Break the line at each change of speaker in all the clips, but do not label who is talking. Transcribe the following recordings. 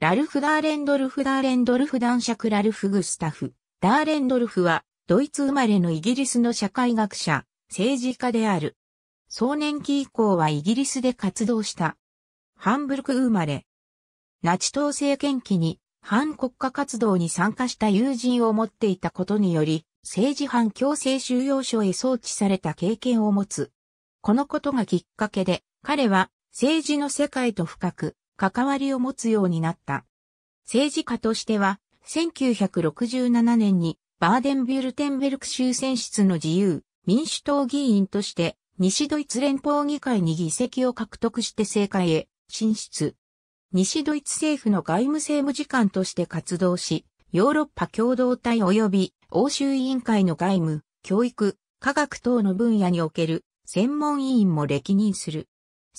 ラルフ・ダーレンドルフ・ダーレンドルフ男爵ラルフ・グスタフ。ダーレンドルフは、ドイツ生まれのイギリスの社会学者、政治家である。壮年期以降はイギリスで活動した。ハンブルク生まれ。ナチ党政権期に、反国家活動に参加した友人を持っていたことにより、政治犯強制収容所へ送致された経験を持つ。このことがきっかけで、彼は、政治の世界と深く関わりを持つようになった。政治家としては、1967年にバーデンビュルテンベルク州選出の自由民主党議員として西ドイツ連邦議会に議席を獲得して政界へ進出。西ドイツ政府の外務政務次官として活動し、ヨーロッパ共同体及び欧州委員会の外務、教育、科学等の分野における専門委員も歴任する。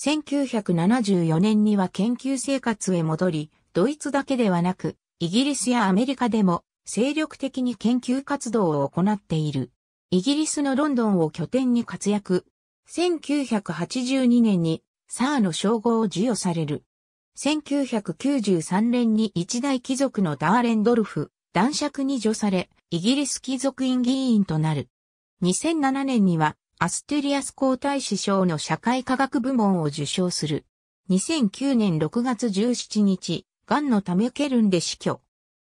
1974年には研究生活へ戻り、ドイツだけではなく、イギリスやアメリカでも精力的に研究活動を行っている。イギリスのロンドンを拠点に活躍。1982年にサーの称号を授与される。1993年に一大貴族のダーレンドルフ、男爵に除され、イギリス貴族院議員となる。2007年にはアステリアス皇太子賞の社会科学部門を受賞する。2009年6月17日、癌のためケルンで死去。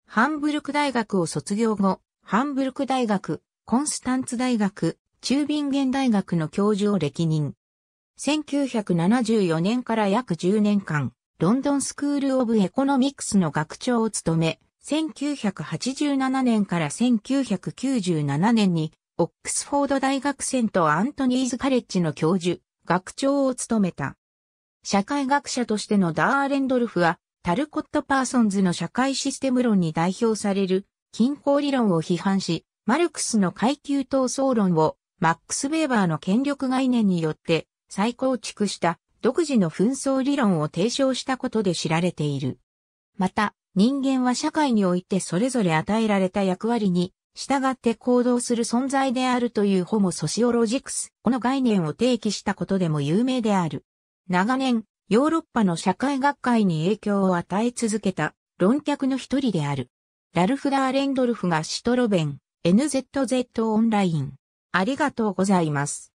ハンブルク大学を卒業後、ハンブルク大学、コンスタンツ大学、中ビンゲン大学の教授を歴任。1974年から約10年間、ロンドンスクール・オブ・エコノミクスの学長を務め、1987年から1997年にオックスフォード大学セントアントニーズカレッジの教授、学長を務めた。社会学者としてのダーレンドルフは、タルコット・パーソンズの社会システム論に代表される均衡理論を批判し、マルクスの階級闘争論をマックス・ウェーバーの権力概念によって再構築した独自の紛争理論を提唱したことで知られている。また、人間は社会においてそれぞれ与えられた役割に従って行動する存在であるというホモソシオロジクス、この概念を提起したことでも有名である。長年、ヨーロッパの社会学会に影響を与え続けた論客の一人である。ラルフ・ダーレンドルフがシトロベン、NZZ オンライン。ありがとうございます。